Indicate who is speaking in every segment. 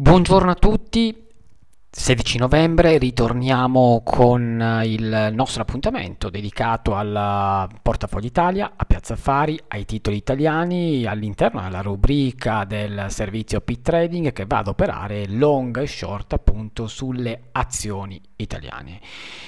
Speaker 1: Buongiorno a tutti, 16 novembre ritorniamo con eh, il nostro appuntamento dedicato al eh, Portafoglio Italia, a Piazza Affari, ai titoli italiani, all'interno della rubrica del servizio P-Trading che va ad operare long e short appunto sulle azioni italiani.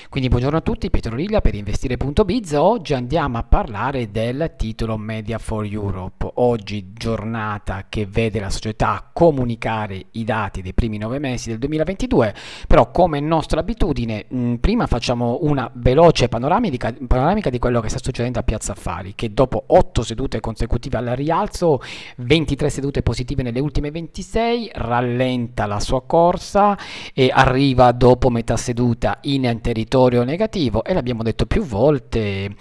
Speaker 1: Quindi buongiorno a tutti, Pietro Liglia per investire.biz. Oggi andiamo a parlare del titolo Media for Europe. Oggi giornata che vede la società comunicare i dati dei primi nove mesi del 2022, però come nostra abitudine mh, mm, prima facciamo una veloce panoramica, panoramica, di quello che sta succedendo a Piazza Affari, che dopo otto sedute consecutive al rialzo, 23 sedute positive nelle ultime 26, rallenta la sua corsa e arriva dopo metà seduta caduta in territorio negativo e l'abbiamo detto più volte,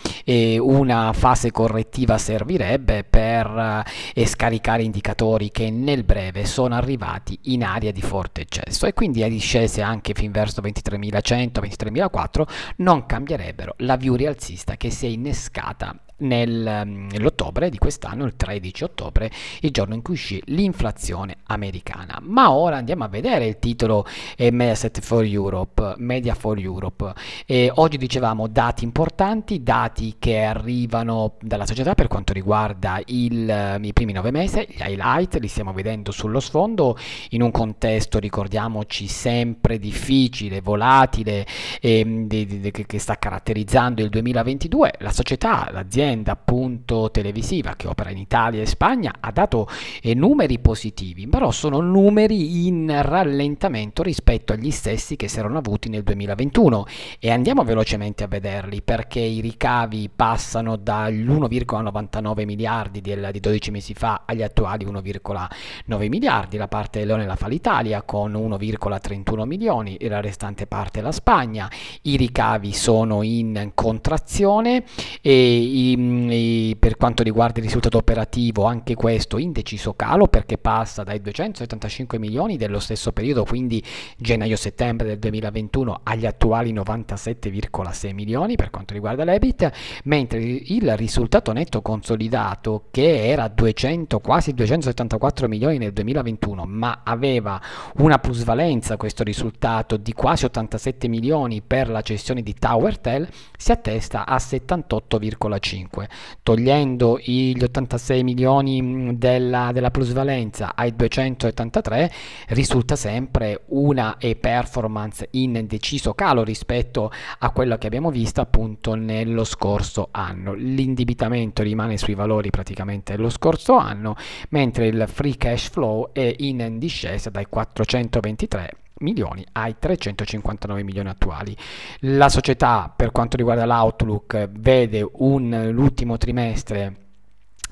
Speaker 1: una fase correttiva servirebbe per eh, scaricare indicatori che nel breve sono arrivati in area di forte eccesso e quindi le discese anche fin verso 23.100, 23.004 non cambierebbero la view rialzista che si è innescata nel, mm, nell'ottobre di quest'anno, il 13 ottobre, il giorno in cui uscì l'inflazione americana. Ma ora andiamo a vedere il titolo eh, Mediaset for Europe, Media for Europe. Eh, oggi dicevamo dati importanti, dati che arrivano dalla società per quanto riguarda il, mm, i primi nove mesi, gli highlight li stiamo vedendo sullo sfondo in un contesto, ricordiamoci, sempre difficile, volatile, ehm, di, di, di, che sta caratterizzando il 2022. La società, l'azienda, un'azienda appunto televisiva che opera in Italia e Spagna ha dato eh, numeri positivi, però sono numeri in rallentamento rispetto agli stessi che si erano avuti nel 2021 e andiamo velocemente a vederli perché i ricavi passano dall'1,99 miliardi del, di 12 mesi fa agli attuali 1,9 miliardi, la parte Leone la fa l'Italia con 1,31 milioni e la restante parte la Spagna, i ricavi sono in contrazione e i e ehm, per quanto riguarda il risultato operativo, anche questo indeciso calo perché passa dai 275 milioni dello stesso periodo, quindi gennaio-settembre del 2021, agli attuali 97,6 milioni per quanto riguarda l'EBIT, mentre il risultato netto consolidato che era 200, quasi 274 milioni nel 2021, ma aveva una plusvalenza questo risultato di quasi 87 milioni per la cessione di Towertel, si attesta a 78,5 5, togliendo gli 86 milioni mm, della, della plusvalenza ai 283 risulta sempre una performance in deciso calo rispetto a quello che abbiamo visto appunto nello scorso anno. L'indebitamento rimane sui valori praticamente dello scorso anno, mentre il free cash flow è in discesa dai 423 milioni ai 359 milioni attuali. La società per quanto riguarda l'outlook vede un, l'ultimo trimestre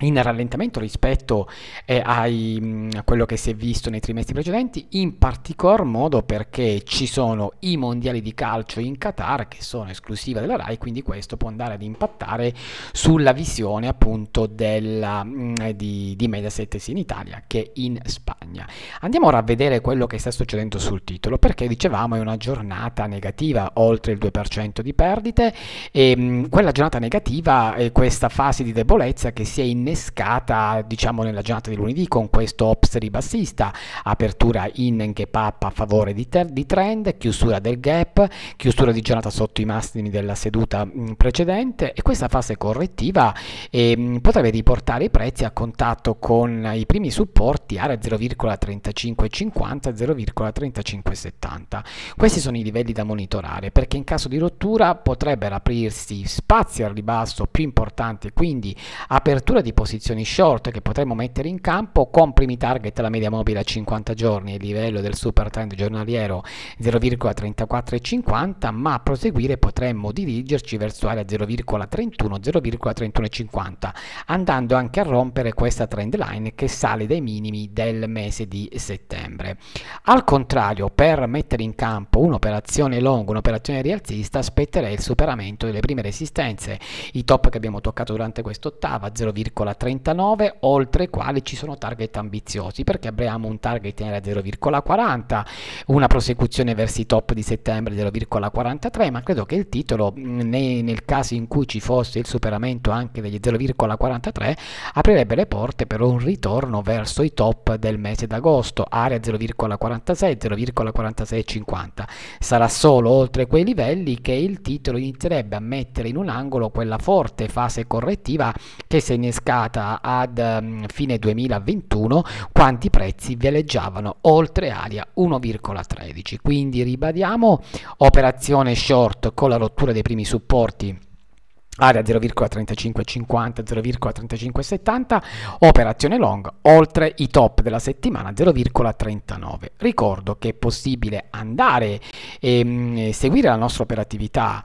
Speaker 1: in rallentamento rispetto eh, ai, mm, a quello che si è visto nei trimestri precedenti, in particolar modo perché ci sono i mondiali di calcio in Qatar che sono esclusiva della RAI, quindi questo può andare ad impattare sulla visione appunto della, mm, di, di Mediaset sia in Italia che in Spagna. Andiamo ora a vedere quello che sta succedendo sul titolo, perché dicevamo è una giornata negativa, oltre il 2% di perdite, e mh, mm, quella giornata negativa è questa fase di debolezza che si è in innescata diciamo nella giornata di lunedì con questo ops ribassista, apertura in and gap up a favore di, di, trend, chiusura del gap, chiusura di giornata sotto i massimi della seduta mh, precedente e questa fase correttiva eh, mh, potrebbe riportare i prezzi a contatto con i primi supporti area 0,3550 0,3570. Questi sono i livelli da monitorare perché in caso di rottura potrebbero aprirsi spazi al ribasso più importanti, quindi apertura di posizioni short che potremmo mettere in campo, con primi target la media mobile a 50 giorni e livello del super trend giornaliero 0,3450, ma a proseguire potremmo dirigerci verso area 0,31, 0,3150, andando anche a rompere questa trend line che sale dai minimi del mese di settembre. Al contrario, per mettere in campo un'operazione long, un'operazione rialzista, aspetterei il superamento delle prime resistenze, i top che abbiamo toccato durante quest'ottava 0,31 0,39 oltre i quali ci sono target ambiziosi perché abbiamo un target in area 0,40 una prosecuzione verso i top di settembre 0,43 ma credo che il titolo nei, nel caso in cui ci fosse il superamento anche degli 0,43 aprirebbe le porte per un ritorno verso i top del mese d'agosto area 0,46 0,4650 sarà solo oltre quei livelli che il titolo inizierebbe a mettere in un angolo quella forte fase correttiva che se è innescata pubblicata ad um, fine 2021 quanti prezzi veleggiavano oltre aria 1,13 quindi ribadiamo operazione short con la rottura dei primi supporti area 0,3550 0,3570 operazione long oltre i top della settimana 0,39 ricordo che è possibile andare Mm, e, seguire la nostra operatività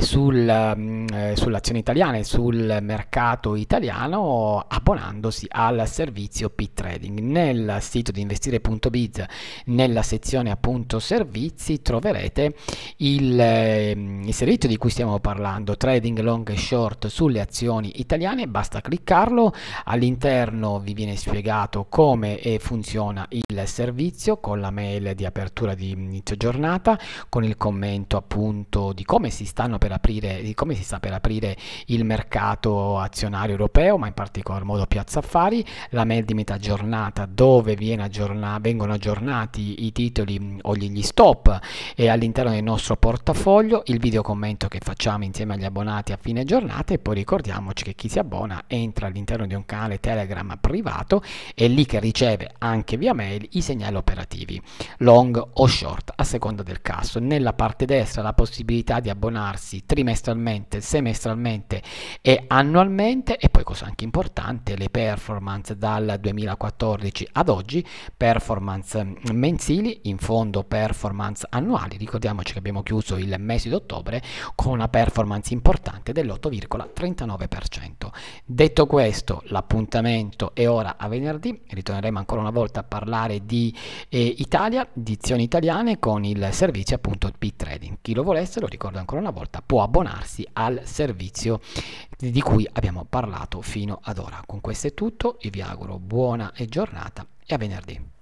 Speaker 1: sul, mm, eh, sull'azione italiana e sul mercato italiano abbonandosi al servizio P-Trading. Nel sito di investire.biz, nella sezione appunto servizi, troverete il, mm, il servizio di cui stiamo parlando, trading long e short sulle azioni italiane, basta cliccarlo, all'interno vi viene spiegato come funziona il servizio con la mail di apertura di inizio giornata con il commento appunto di come si, aprire, di come si sta per aprire il mercato azionario europeo, ma in particolar modo Piazza Affari, la mail di metà giornata dove aggiorna vengono aggiornati i titoli mm, o gli stop e all'interno del nostro portafoglio, il video commento che facciamo insieme agli abbonati a fine giornata e poi ricordiamoci che chi si abbona entra all'interno di un canale Telegram privato e lì che riceve anche via mail i segnali operativi, long o short, a seconda del caso caso nella parte destra la possibilità di abbonarsi trimestralmente, semestralmente e annualmente e poi cosa anche importante le performance dal 2014 ad oggi, performance mensili, in fondo performance annuali, ricordiamoci che abbiamo chiuso il mese di ottobre con una performance importante dell'8,39%. Detto questo l'appuntamento è ora a venerdì, ritorneremo ancora una volta a parlare di eh, Italia, dizioni italiane con il servizio dice appunto B-Trading. Chi lo volesse, lo ricordo ancora una volta, può abbonarsi al servizio di cui abbiamo parlato fino ad ora. Con questo è tutto, io vi auguro buona giornata e a venerdì.